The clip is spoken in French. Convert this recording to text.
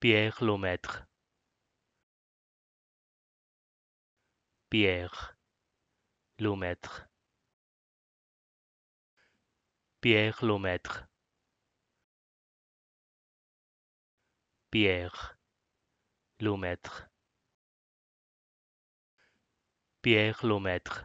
Pierre Lemaître Pierre Lemaître Pierre Lemaître Pierre Lemaître Pierre Lemaître